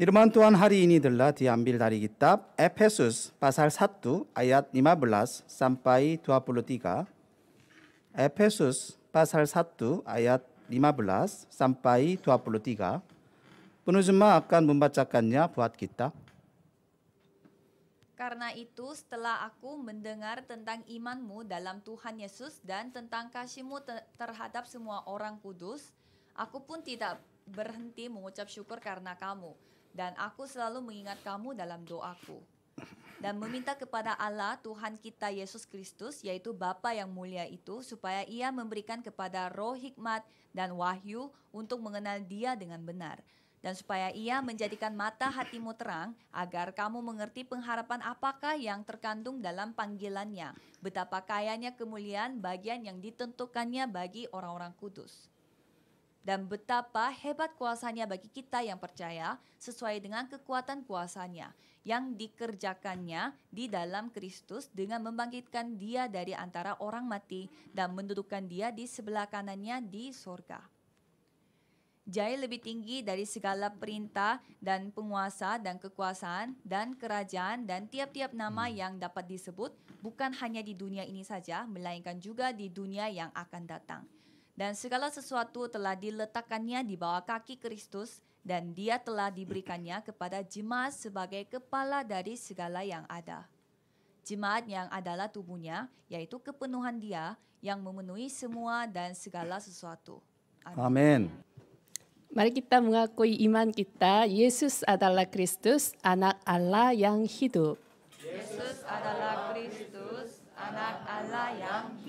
Firman Tuhan hari ini adalah diambil dari kitab Efesus pasal 1 ayat 15 sampai 23. Efesus pasal 1 ayat 15 sampai 23. Penerjemah akan membacakannya buat kita. Karena itu setelah aku mendengar tentang imanmu dalam Tuhan Yesus dan tentang kasihmu terhadap semua orang kudus, aku pun tidak berhenti mengucap syukur karena kamu dan aku selalu mengingat kamu dalam doaku. Dan meminta kepada Allah Tuhan kita Yesus Kristus yaitu Bapa yang mulia itu supaya ia memberikan kepada roh hikmat dan wahyu untuk mengenal dia dengan benar. Dan supaya ia menjadikan mata hatimu terang agar kamu mengerti pengharapan apakah yang terkandung dalam panggilannya. Betapa kayanya kemuliaan bagian yang ditentukannya bagi orang-orang kudus dan betapa hebat kuasanya bagi kita yang percaya sesuai dengan kekuatan kuasanya yang dikerjakannya di dalam Kristus dengan membangkitkan dia dari antara orang mati dan mendudukkan dia di sebelah kanannya di sorga. Jai lebih tinggi dari segala perintah dan penguasa dan kekuasaan dan kerajaan dan tiap-tiap nama hmm. yang dapat disebut bukan hanya di dunia ini saja melainkan juga di dunia yang akan datang dan segala sesuatu telah diletakkannya di bawah kaki Kristus dan dia telah diberikannya kepada jemaat sebagai kepala dari segala yang ada. Jemaat yang adalah tubuhnya, yaitu kepenuhan dia yang memenuhi semua dan segala sesuatu. Amin. Mari kita mengakui iman kita, Yesus adalah Kristus, anak Allah yang hidup. Yesus adalah Kristus, anak Allah yang hidup.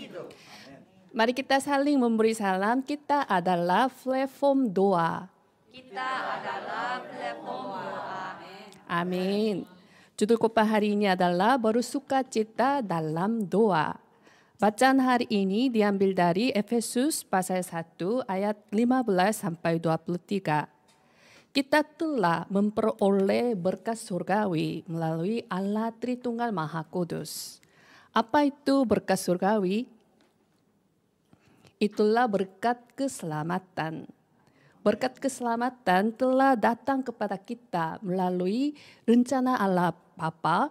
Mari kita saling memberi salam. Kita adalah platform doa. Kita adalah platform doa. Amin. Judul khotbah hari ini adalah Suka cita dalam doa. Bacaan hari ini diambil dari Efesus pasal 1 ayat 15 sampai 23. Kita telah memperoleh berkat surgawi melalui Allah Tritunggal Maha Kudus. Apa itu berkat surgawi? Itulah berkat keselamatan. Berkat keselamatan telah datang kepada kita melalui rencana Allah Bapa,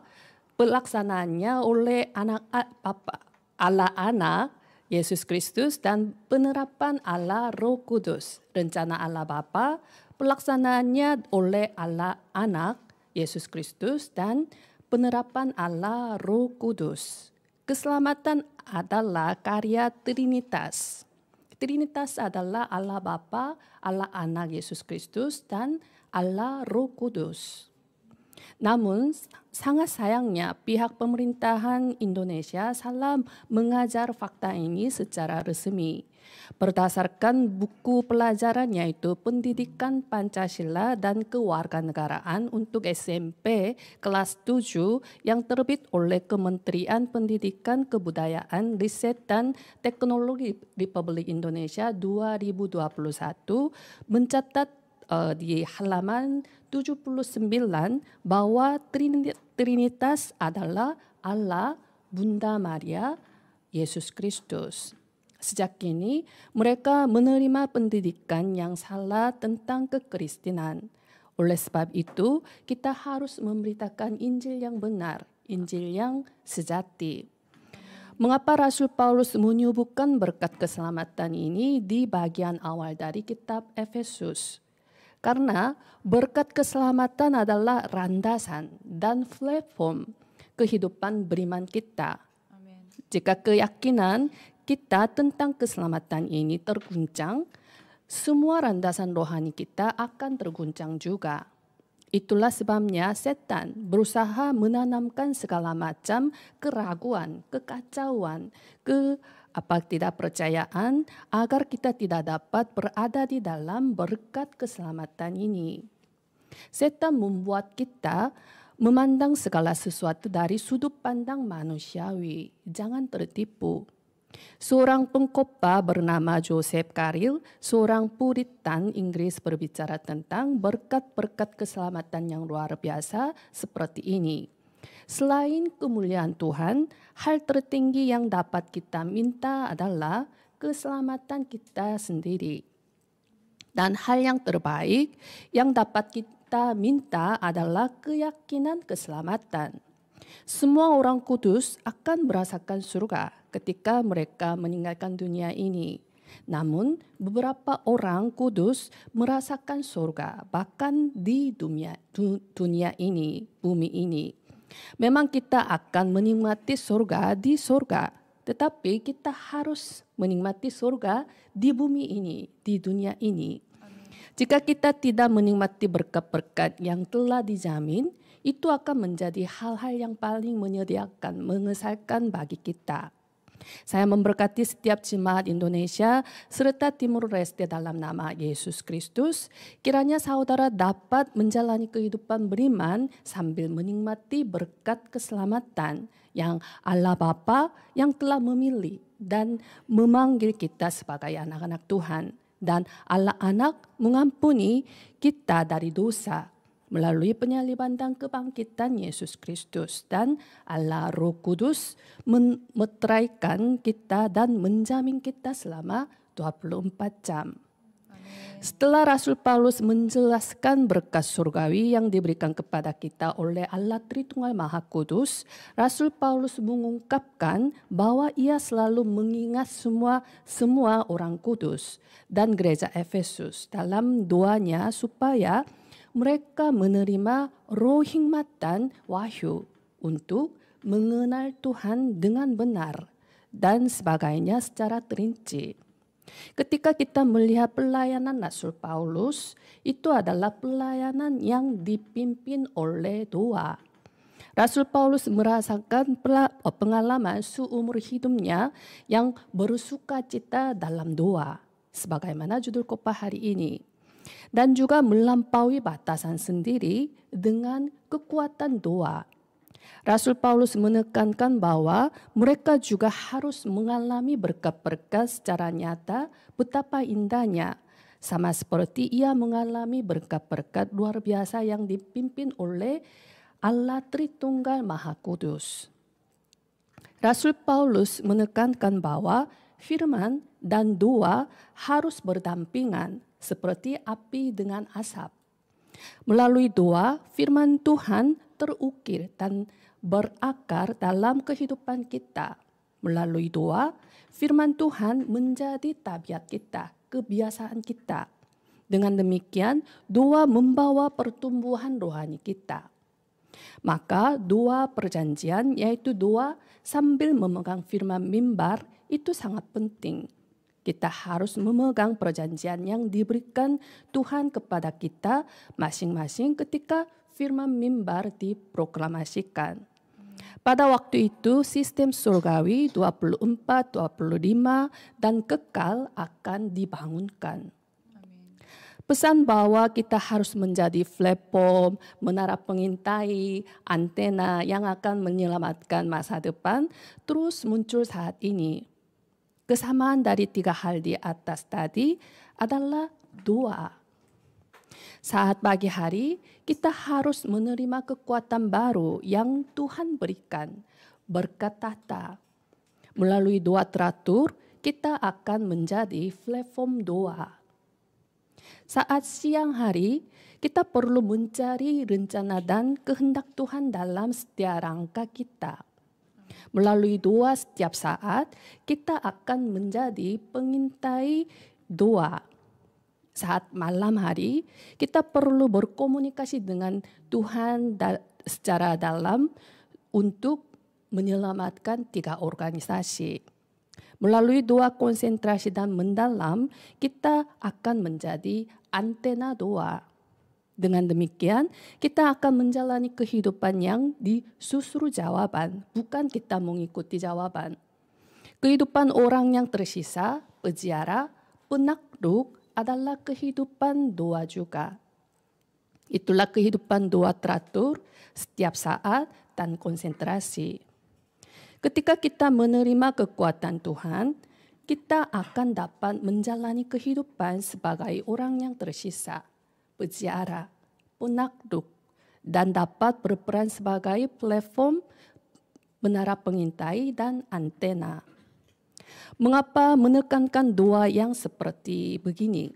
pelaksanaannya oleh anak Bapa Allah Anak Yesus Kristus dan penerapan Allah Roh Kudus. Rencana Allah Bapa, pelaksanaannya oleh Allah Anak Yesus Kristus dan penerapan Allah Roh Kudus. Keselamatan adalah karya Trinitas. Trinitas adalah Allah Bapa, Allah Anak Yesus Kristus, dan Allah Roh Kudus. Namun sangat sayangnya pihak pemerintahan Indonesia salah mengajar fakta ini secara resmi berdasarkan buku pelajaran yaitu Pendidikan Pancasila dan Kewarganegaraan untuk SMP kelas 7 yang terbit oleh Kementerian Pendidikan Kebudayaan, Riset dan Teknologi Republik Indonesia 2021 mencatat uh, di halaman 79 bahwa Trinitas adalah Allah, Bunda Maria, Yesus Kristus. Sejak kini, mereka menerima pendidikan yang salah tentang kekristenan. Oleh sebab itu, kita harus memberitakan Injil yang benar, Injil yang sejati. Mengapa Rasul Paulus menyubuhkan berkat keselamatan ini di bagian awal dari kitab Efesus? Karena berkat keselamatan adalah randasan dan platform kehidupan beriman kita. Jika keyakinan kita tentang keselamatan ini terguncang, semua landasan rohani kita akan terguncang juga. Itulah sebabnya setan berusaha menanamkan segala macam keraguan, kekacauan, ke apa tidak percayaan agar kita tidak dapat berada di dalam berkat keselamatan ini. Setan membuat kita memandang segala sesuatu dari sudut pandang manusiawi. Jangan tertipu. Seorang pengkopa bernama Joseph Karil, seorang puritan Inggris berbicara tentang berkat-berkat keselamatan yang luar biasa seperti ini. Selain kemuliaan Tuhan, hal tertinggi yang dapat kita minta adalah keselamatan kita sendiri. Dan hal yang terbaik yang dapat kita minta adalah keyakinan keselamatan. Semua orang kudus akan merasakan surga ketika mereka meninggalkan dunia ini. Namun, beberapa orang kudus merasakan surga bahkan di dunia, dunia ini, bumi ini. Memang kita akan menikmati surga di surga, tetapi kita harus menikmati surga di bumi ini, di dunia ini. Jika kita tidak menikmati berkat-berkat yang telah dijamin, itu akan menjadi hal-hal yang paling menyediakan, mengesalkan bagi kita. Saya memberkati setiap jemaat Indonesia serta Timur Leste dalam nama Yesus Kristus. Kiranya saudara dapat menjalani kehidupan beriman sambil menikmati berkat keselamatan yang Allah Bapa yang telah memilih dan memanggil kita sebagai anak-anak Tuhan. Dan Allah anak mengampuni kita dari dosa melalui penyaliban dan kebangkitan Yesus Kristus dan Allah Roh Kudus memetraikan kita dan menjamin kita selama 24 jam. Setelah Rasul Paulus menjelaskan berkas surgawi yang diberikan kepada kita oleh Allah Tritunggal Maha Kudus, Rasul Paulus mengungkapkan bahwa ia selalu mengingat semua semua orang kudus dan gereja Efesus dalam doanya supaya mereka menerima hikmat dan Wahyu untuk mengenal Tuhan dengan benar dan sebagainya secara terinci. Ketika kita melihat pelayanan Rasul Paulus, itu adalah pelayanan yang dipimpin oleh doa. Rasul Paulus merasakan pengalaman seumur hidupnya yang bersuka cita dalam doa. Sebagaimana judul kopah hari ini dan juga melampaui batasan sendiri dengan kekuatan doa. Rasul Paulus menekankan bahwa mereka juga harus mengalami berkat-berkat secara nyata betapa indahnya sama seperti ia mengalami berkat-berkat luar biasa yang dipimpin oleh Allah Tritunggal Maha Kudus. Rasul Paulus menekankan bahwa firman dan doa harus berdampingan seperti api dengan asap. Melalui doa, firman Tuhan terukir dan berakar dalam kehidupan kita. Melalui doa, firman Tuhan menjadi tabiat kita, kebiasaan kita. Dengan demikian, doa membawa pertumbuhan rohani kita. Maka doa perjanjian yaitu doa sambil memegang firman mimbar itu sangat penting kita harus memegang perjanjian yang diberikan Tuhan kepada kita masing-masing ketika firman mimbar diproklamasikan. Pada waktu itu sistem surgawi 24, 25 dan kekal akan dibangunkan. Pesan bahwa kita harus menjadi platform, menara pengintai, antena yang akan menyelamatkan masa depan terus muncul saat ini. Kesamaan dari tiga hal di atas tadi adalah doa. Saat pagi hari, kita harus menerima kekuatan baru yang Tuhan berikan, berkat Tata. Melalui doa teratur, kita akan menjadi platform doa. Saat siang hari, kita perlu mencari rencana dan kehendak Tuhan dalam setiap rangka kita. Melalui doa setiap saat, kita akan menjadi pengintai doa. Saat malam hari, kita perlu berkomunikasi dengan Tuhan secara dalam untuk menyelamatkan tiga organisasi. Melalui doa konsentrasi dan mendalam, kita akan menjadi antena doa dengan demikian, kita akan menjalani kehidupan yang disusur jawaban, bukan kita mengikuti jawaban. Kehidupan orang yang tersisa, peziarah, penakluk adalah kehidupan doa juga. Itulah kehidupan doa teratur setiap saat dan konsentrasi. Ketika kita menerima kekuatan Tuhan, kita akan dapat menjalani kehidupan sebagai orang yang tersisa peziarah, penakduk, dan dapat berperan sebagai platform menara pengintai dan antena. Mengapa menekankan dua yang seperti begini?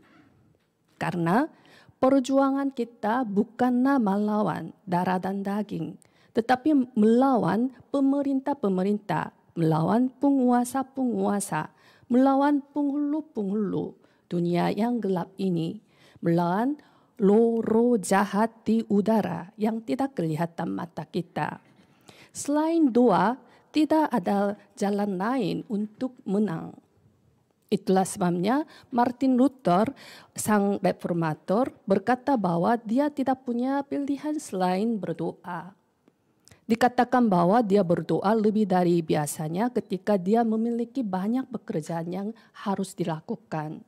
Karena perjuangan kita bukanlah melawan darah dan daging, tetapi melawan pemerintah-pemerintah, melawan penguasa-penguasa, melawan penghulu-penghulu dunia yang gelap ini, melawan loro jahat di udara yang tidak kelihatan mata kita. Selain doa, tidak ada jalan lain untuk menang. Itulah sebabnya Martin Luther, sang reformator, berkata bahwa dia tidak punya pilihan selain berdoa. Dikatakan bahwa dia berdoa lebih dari biasanya ketika dia memiliki banyak pekerjaan yang harus dilakukan.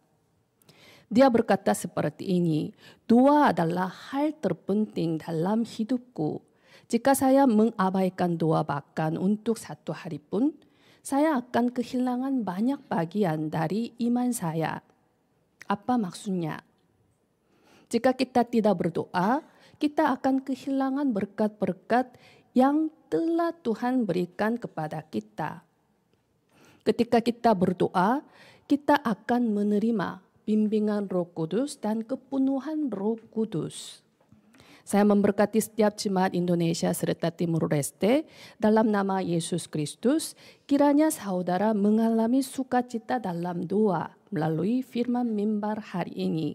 Dia berkata seperti ini, dua adalah hal terpenting dalam hidupku. Jika saya mengabaikan dua bahkan untuk satu hari pun, saya akan kehilangan banyak bagian dari iman saya. Apa maksudnya? Jika kita tidak berdoa, kita akan kehilangan berkat-berkat yang telah Tuhan berikan kepada kita. Ketika kita berdoa, kita akan menerima bimbingan Roh Kudus dan kepenuhan Roh Kudus. Saya memberkati setiap jemaat Indonesia serta Timur Leste dalam nama Yesus Kristus, kiranya saudara mengalami sukacita dalam doa melalui firman mimbar hari ini.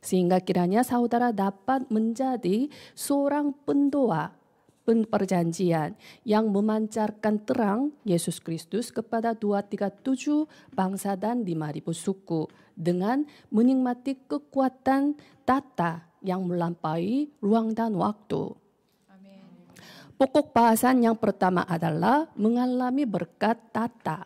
Sehingga kiranya saudara dapat menjadi seorang pendoa perjanjian yang memancarkan terang Yesus Kristus kepada 237 bangsa dan 5000 suku dengan menikmati kekuatan tata yang melampaui ruang dan waktu. Pokok bahasan yang pertama adalah mengalami berkat tata.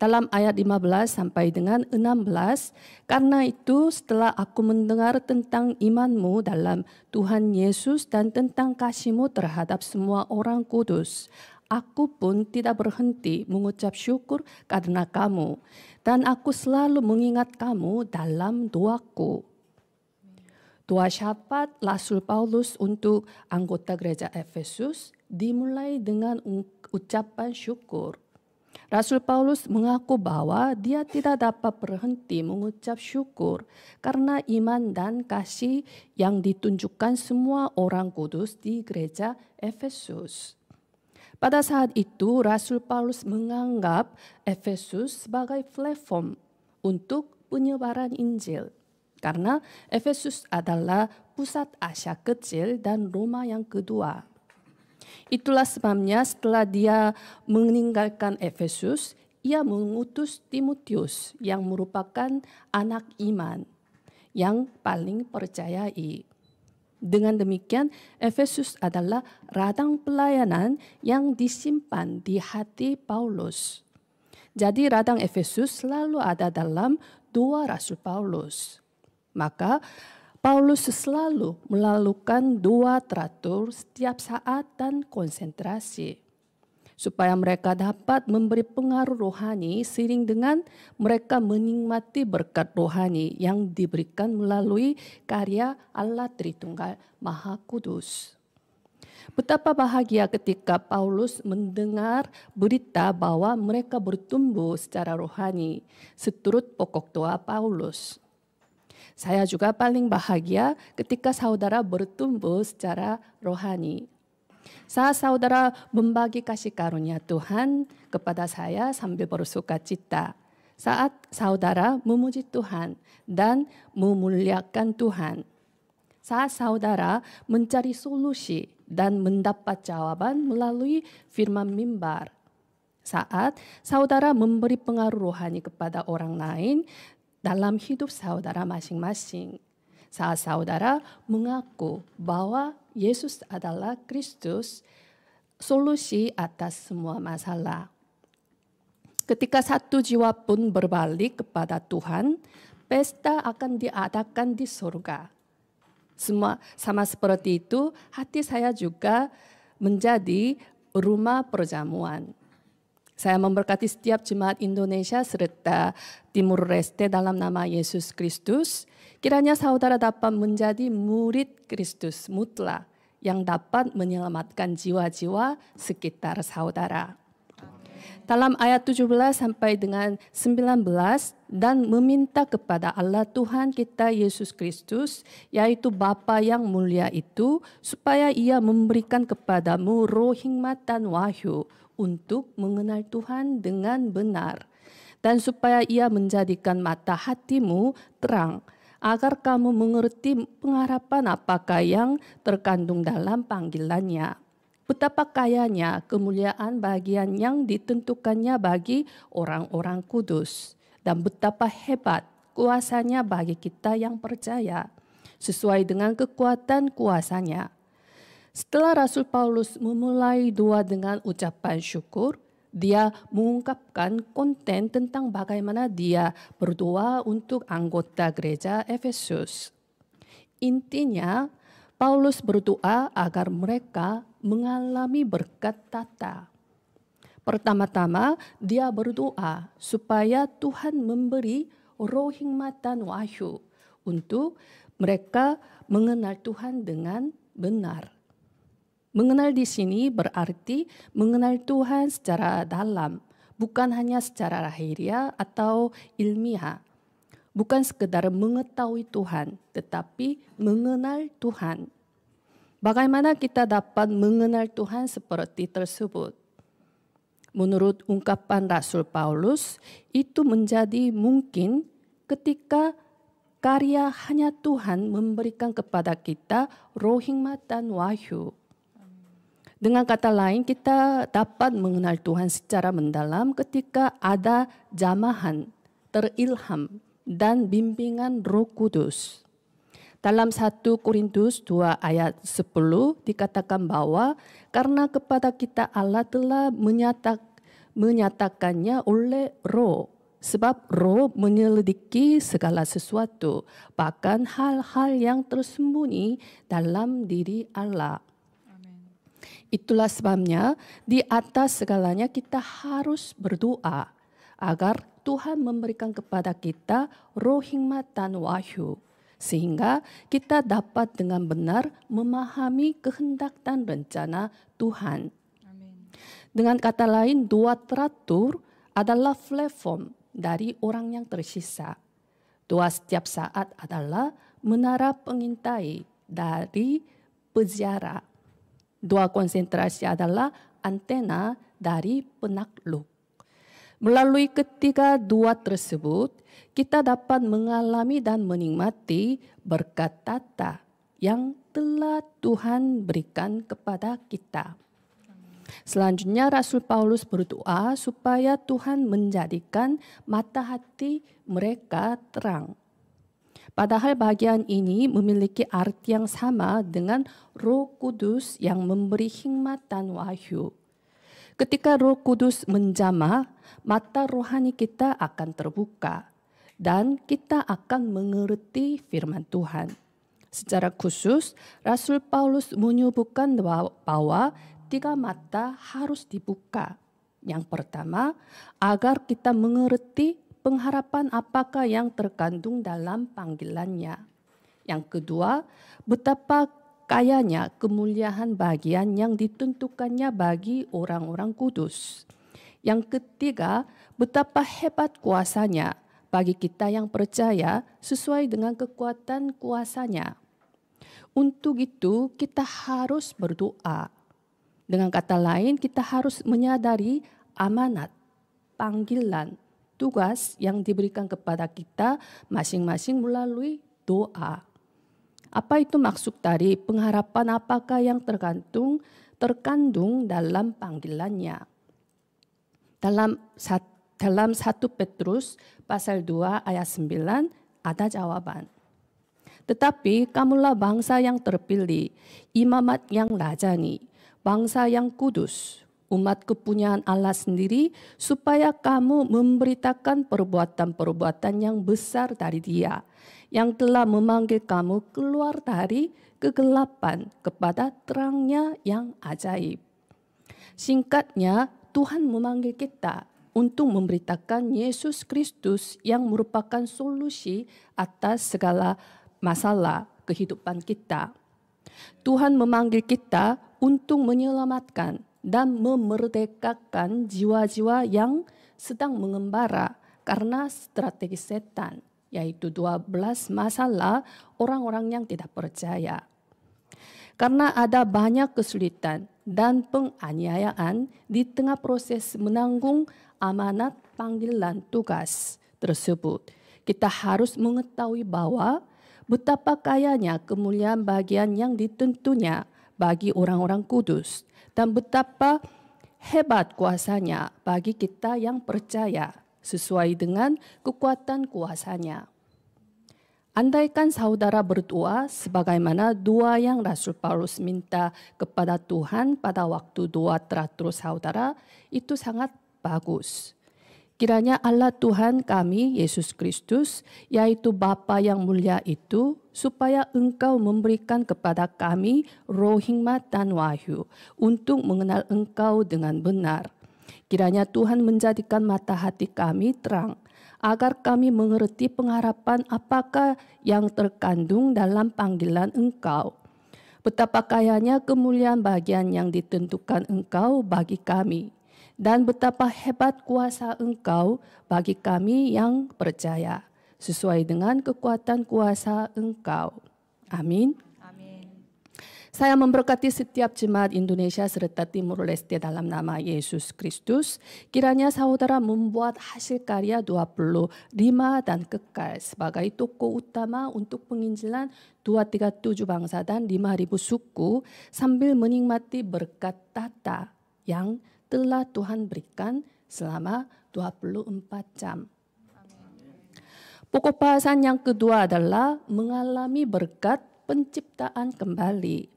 Dalam ayat 15 sampai dengan 16, karena itu setelah aku mendengar tentang imanmu dalam Tuhan Yesus dan tentang kasihmu terhadap semua orang kudus, aku pun tidak berhenti mengucap syukur karena kamu, dan aku selalu mengingat kamu dalam doaku. Doa syafat Rasul Paulus untuk anggota gereja Efesus dimulai dengan ucapan syukur. Rasul Paulus mengaku bahwa dia tidak dapat berhenti mengucap syukur karena iman dan kasih yang ditunjukkan semua orang kudus di gereja Efesus. Pada saat itu Rasul Paulus menganggap Efesus sebagai platform untuk penyebaran Injil. Karena Efesus adalah pusat Asia kecil dan Roma yang kedua. Itulah sebabnya setelah dia meninggalkan Efesus, ia mengutus Timotius yang merupakan anak iman yang paling percayai. Dengan demikian, Efesus adalah radang pelayanan yang disimpan di hati Paulus. Jadi radang Efesus selalu ada dalam dua rasul Paulus. Maka Paulus selalu melakukan dua teratur setiap saat dan konsentrasi supaya mereka dapat memberi pengaruh rohani seiring dengan mereka menikmati berkat rohani yang diberikan melalui karya Allah Tritunggal Maha Kudus. Betapa bahagia ketika Paulus mendengar berita bahwa mereka bertumbuh secara rohani, seturut pokok doa Paulus. Saya juga paling bahagia ketika saudara bertumbuh secara rohani. Saat saudara membagi kasih karunia Tuhan kepada saya sambil bersuka cita. Saat saudara memuji Tuhan dan memuliakan Tuhan. Saat saudara mencari solusi dan mendapat jawaban melalui firman mimbar. Saat saudara memberi pengaruh rohani kepada orang lain dalam hidup saudara masing-masing. Saat saudara mengaku bahwa Yesus adalah Kristus, solusi atas semua masalah. Ketika satu jiwa pun berbalik kepada Tuhan, pesta akan diadakan di surga. Semua sama seperti itu, hati saya juga menjadi rumah perjamuan. Saya memberkati setiap jemaat Indonesia serta Timur Reste dalam nama Yesus Kristus. Kiranya saudara dapat menjadi murid Kristus mutlak yang dapat menyelamatkan jiwa-jiwa sekitar saudara. Dalam ayat 17 sampai dengan 19 dan meminta kepada Allah Tuhan kita Yesus Kristus yaitu Bapa yang mulia itu supaya ia memberikan kepadamu roh hikmat dan wahyu untuk mengenal Tuhan dengan benar dan supaya ia menjadikan mata hatimu terang agar kamu mengerti pengharapan apakah yang terkandung dalam panggilannya. Betapa kayanya kemuliaan bagian yang ditentukannya bagi orang-orang kudus dan betapa hebat kuasanya bagi kita yang percaya sesuai dengan kekuatan kuasanya. Setelah Rasul Paulus memulai doa dengan ucapan syukur, dia mengungkapkan konten tentang bagaimana dia berdoa untuk anggota gereja Efesus. Intinya, Paulus berdoa agar mereka mengalami berkat tata. Pertama-tama, dia berdoa supaya Tuhan memberi roh hikmatan wahyu untuk mereka mengenal Tuhan dengan benar. Mengenal di sini berarti mengenal Tuhan secara dalam, bukan hanya secara lahiriah atau ilmiah. Bukan sekedar mengetahui Tuhan, tetapi mengenal Tuhan. Bagaimana kita dapat mengenal Tuhan seperti tersebut? Menurut ungkapan Rasul Paulus, itu menjadi mungkin ketika karya hanya Tuhan memberikan kepada kita roh hikmat dan wahyu. Dengan kata lain, kita dapat mengenal Tuhan secara mendalam ketika ada jamahan, terilham, dan bimbingan roh kudus. Dalam 1 Korintus 2 ayat 10 dikatakan bahwa karena kepada kita Allah telah menyatak, menyatakannya oleh roh. Sebab roh menyelidiki segala sesuatu, bahkan hal-hal yang tersembunyi dalam diri Allah. Itulah sebabnya di atas segalanya kita harus berdoa agar Tuhan memberikan kepada kita roh hikmat dan wahyu sehingga kita dapat dengan benar memahami kehendak dan rencana Tuhan. Dengan kata lain, dua teratur adalah platform dari orang yang tersisa. Doa setiap saat adalah menara pengintai dari peziarah dua konsentrasi adalah antena dari penakluk. Melalui ketiga dua tersebut, kita dapat mengalami dan menikmati berkat tata yang telah Tuhan berikan kepada kita. Selanjutnya Rasul Paulus berdoa supaya Tuhan menjadikan mata hati mereka terang Padahal bagian ini memiliki arti yang sama dengan Roh Kudus yang memberi hikmat dan wahyu. Ketika Roh Kudus menjama, mata rohani kita akan terbuka dan kita akan mengerti firman Tuhan. Secara khusus, Rasul Paulus menyebutkan bahwa tiga mata harus dibuka. Yang pertama, agar kita mengerti pengharapan apakah yang terkandung dalam panggilannya. Yang kedua, betapa kayanya kemuliaan bagian yang ditentukannya bagi orang-orang kudus. Yang ketiga, betapa hebat kuasanya bagi kita yang percaya sesuai dengan kekuatan kuasanya. Untuk itu, kita harus berdoa. Dengan kata lain, kita harus menyadari amanat, panggilan, tugas yang diberikan kepada kita masing-masing melalui doa. Apa itu maksud dari pengharapan apakah yang tergantung terkandung dalam panggilannya? Dalam dalam 1 Petrus pasal 2 ayat 9 ada jawaban. Tetapi kamulah bangsa yang terpilih, imamat yang rajani, bangsa yang kudus, umat kepunyaan Allah sendiri supaya kamu memberitakan perbuatan-perbuatan yang besar dari dia yang telah memanggil kamu keluar dari kegelapan kepada terangnya yang ajaib. Singkatnya, Tuhan memanggil kita untuk memberitakan Yesus Kristus yang merupakan solusi atas segala masalah kehidupan kita. Tuhan memanggil kita untuk menyelamatkan dan memerdekakan jiwa-jiwa yang sedang mengembara karena strategi setan, yaitu 12 masalah orang-orang yang tidak percaya. Karena ada banyak kesulitan dan penganiayaan di tengah proses menanggung amanat panggilan tugas tersebut, kita harus mengetahui bahwa betapa kayanya kemuliaan bagian yang ditentunya bagi orang-orang kudus dan betapa hebat kuasanya bagi kita yang percaya sesuai dengan kekuatan kuasanya. Andaikan saudara berdoa sebagaimana doa yang Rasul Paulus minta kepada Tuhan pada waktu doa teratur saudara, itu sangat bagus. Kiranya Allah Tuhan kami, Yesus Kristus, yaitu Bapa yang mulia itu, supaya engkau memberikan kepada kami roh hikmat dan wahyu untuk mengenal engkau dengan benar. Kiranya Tuhan menjadikan mata hati kami terang, agar kami mengerti pengharapan apakah yang terkandung dalam panggilan engkau. Betapa kayanya kemuliaan bagian yang ditentukan engkau bagi kami.' dan betapa hebat kuasa engkau bagi kami yang percaya, sesuai dengan kekuatan kuasa engkau. Amin. Amin. Saya memberkati setiap jemaat Indonesia serta Timur Leste dalam nama Yesus Kristus. Kiranya saudara membuat hasil karya 25 dan kekal sebagai toko utama untuk penginjilan 237 bangsa dan 5000 suku sambil menikmati berkat tata yang telah Tuhan berikan selama 24 jam. Pokok bahasan yang kedua adalah mengalami berkat penciptaan kembali.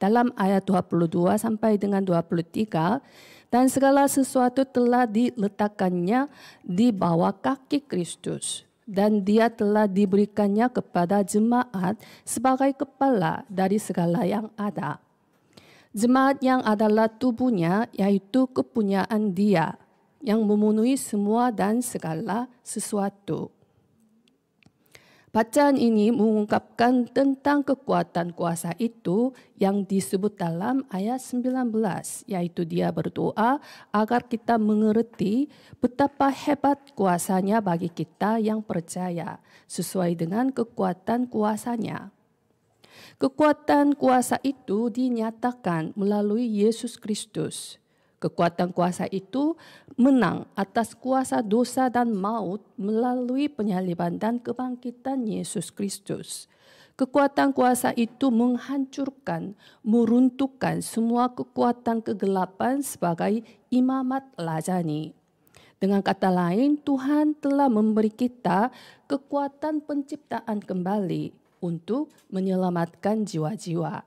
Dalam ayat 22 sampai dengan 23, dan segala sesuatu telah diletakkannya di bawah kaki Kristus dan dia telah diberikannya kepada jemaat sebagai kepala dari segala yang ada. Jemaat yang adalah tubuhnya yaitu kepunyaan dia yang memenuhi semua dan segala sesuatu. Bacaan ini mengungkapkan tentang kekuatan kuasa itu yang disebut dalam ayat 19, yaitu dia berdoa agar kita mengerti betapa hebat kuasanya bagi kita yang percaya sesuai dengan kekuatan kuasanya. Kekuatan kuasa itu dinyatakan melalui Yesus Kristus. Kekuatan kuasa itu menang atas kuasa dosa dan maut melalui penyaliban dan kebangkitan Yesus Kristus. Kekuatan kuasa itu menghancurkan, meruntuhkan semua kekuatan kegelapan sebagai imamat lajani. Dengan kata lain, Tuhan telah memberi kita kekuatan penciptaan kembali, untuk menyelamatkan jiwa-jiwa.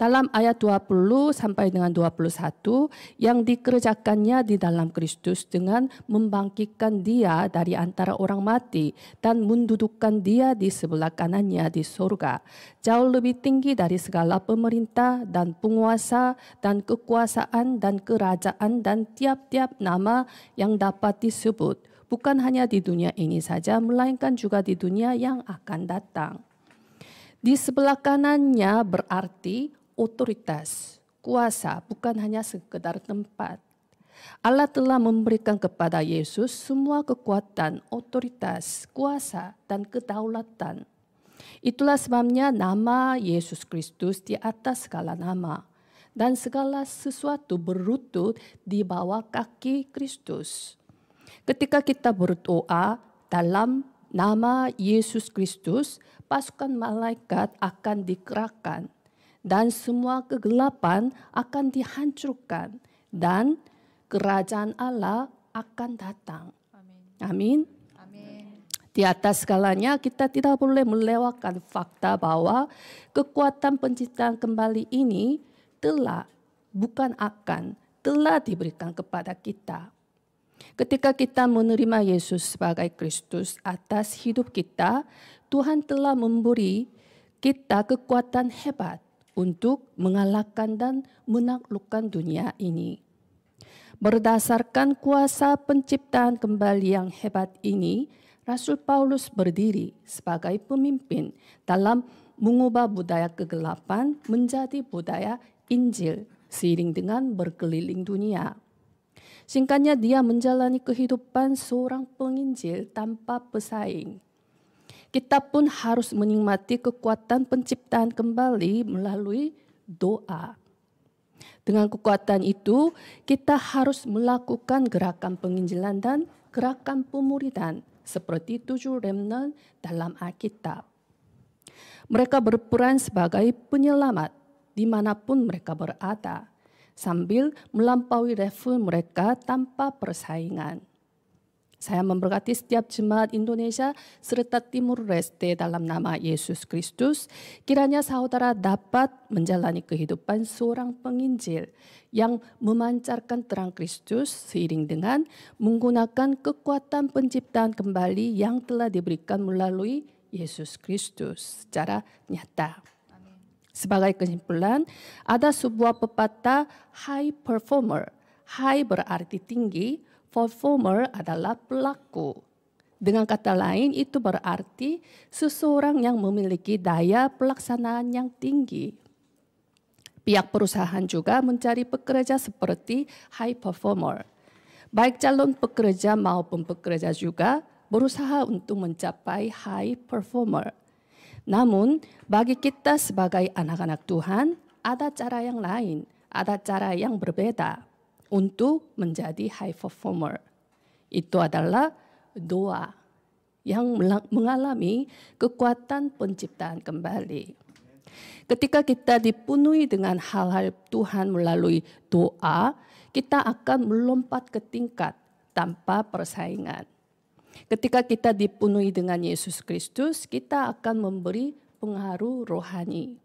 Dalam ayat 20 sampai dengan 21 yang dikerjakannya di dalam Kristus dengan membangkitkan dia dari antara orang mati dan mendudukkan dia di sebelah kanannya di surga. Jauh lebih tinggi dari segala pemerintah dan penguasa dan kekuasaan dan kerajaan dan tiap-tiap nama yang dapat disebut bukan hanya di dunia ini saja, melainkan juga di dunia yang akan datang. Di sebelah kanannya berarti otoritas, kuasa, bukan hanya sekedar tempat. Allah telah memberikan kepada Yesus semua kekuatan, otoritas, kuasa, dan kedaulatan. Itulah sebabnya nama Yesus Kristus di atas segala nama dan segala sesuatu berlutut di bawah kaki Kristus. Ketika kita berdoa dalam nama Yesus Kristus, pasukan malaikat akan dikerahkan dan semua kegelapan akan dihancurkan dan kerajaan Allah akan datang. Amin. Amin. Di atas segalanya kita tidak boleh melewatkan fakta bahwa kekuatan penciptaan kembali ini telah bukan akan telah diberikan kepada kita. Ketika kita menerima Yesus sebagai Kristus atas hidup kita, Tuhan telah memberi kita kekuatan hebat untuk mengalahkan dan menaklukkan dunia ini. Berdasarkan kuasa penciptaan kembali yang hebat ini, Rasul Paulus berdiri sebagai pemimpin dalam mengubah budaya kegelapan menjadi budaya Injil seiring dengan berkeliling dunia. Singkatnya dia menjalani kehidupan seorang penginjil tanpa pesaing. Kita pun harus menikmati kekuatan penciptaan kembali melalui doa. Dengan kekuatan itu, kita harus melakukan gerakan penginjilan dan gerakan pemuridan seperti tujuh remnan dalam Alkitab. Mereka berperan sebagai penyelamat dimanapun mereka berada sambil melampaui level mereka tanpa persaingan. Saya memberkati setiap jemaat Indonesia serta Timur Reste dalam nama Yesus Kristus. Kiranya saudara dapat menjalani kehidupan seorang penginjil yang memancarkan terang Kristus seiring dengan menggunakan kekuatan penciptaan kembali yang telah diberikan melalui Yesus Kristus secara nyata. Sebagai kesimpulan, ada sebuah pepatah high performer. High berarti tinggi, performer adalah pelaku. Dengan kata lain, itu berarti seseorang yang memiliki daya pelaksanaan yang tinggi. Pihak perusahaan juga mencari pekerja seperti high performer. Baik calon pekerja maupun pekerja juga berusaha untuk mencapai high performer. Namun bagi kita sebagai anak-anak Tuhan ada cara yang lain, ada cara yang berbeda untuk menjadi high performer. Itu adalah doa yang mengalami kekuatan penciptaan kembali. Ketika kita dipenuhi dengan hal-hal Tuhan melalui doa, kita akan melompat ke tingkat tanpa persaingan. Ketika kita dipenuhi dengan Yesus Kristus, kita akan memberi pengaruh rohani.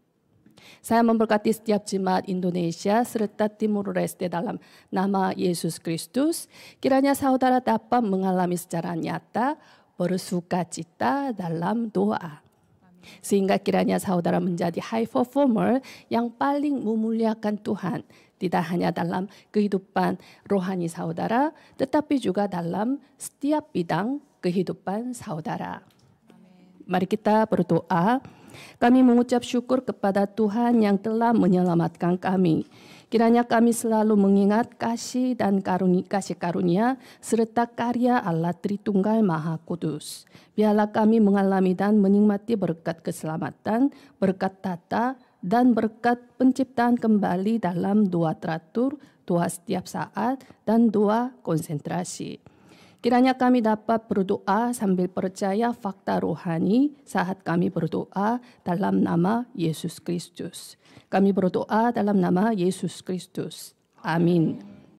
Saya memberkati setiap jemaat Indonesia serta Timur Leste dalam nama Yesus Kristus. Kiranya saudara dapat mengalami secara nyata bersuka cita dalam doa. Sehingga kiranya saudara menjadi high performer yang paling memuliakan Tuhan. Tidak hanya dalam kehidupan rohani saudara, tetapi juga dalam setiap bidang kehidupan saudara. Mari kita berdoa. Kami mengucap syukur kepada Tuhan yang telah menyelamatkan kami. Kiranya kami selalu mengingat kasih dan karunia, kasih karunia serta karya Allah Tritunggal Maha Kudus. Biarlah kami mengalami dan menikmati berkat keselamatan, berkat tata, dan berkat penciptaan kembali dalam dua teratur, dua setiap saat, dan dua konsentrasi. Kiranya kami dapat berdoa sambil percaya fakta rohani saat kami berdoa dalam nama Yesus Kristus. Kami berdoa dalam nama Yesus Kristus. Amin.